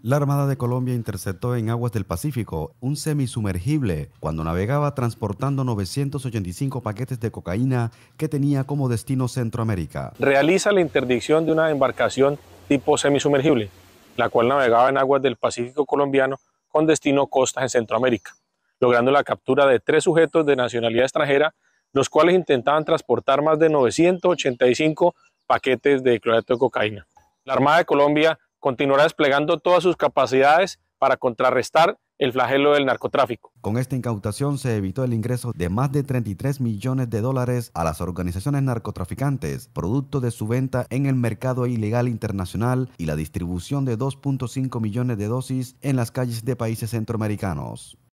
La Armada de Colombia interceptó en aguas del Pacífico un semisumergible cuando navegaba transportando 985 paquetes de cocaína que tenía como destino Centroamérica. Realiza la interdicción de una embarcación tipo semisumergible, la cual navegaba en aguas del Pacífico colombiano con destino costas en Centroamérica, logrando la captura de tres sujetos de nacionalidad extranjera, los cuales intentaban transportar más de 985 paquetes de clorato de cocaína. La Armada de Colombia continuará desplegando todas sus capacidades para contrarrestar el flagelo del narcotráfico. Con esta incautación se evitó el ingreso de más de 33 millones de dólares a las organizaciones narcotraficantes, producto de su venta en el mercado ilegal internacional y la distribución de 2.5 millones de dosis en las calles de países centroamericanos.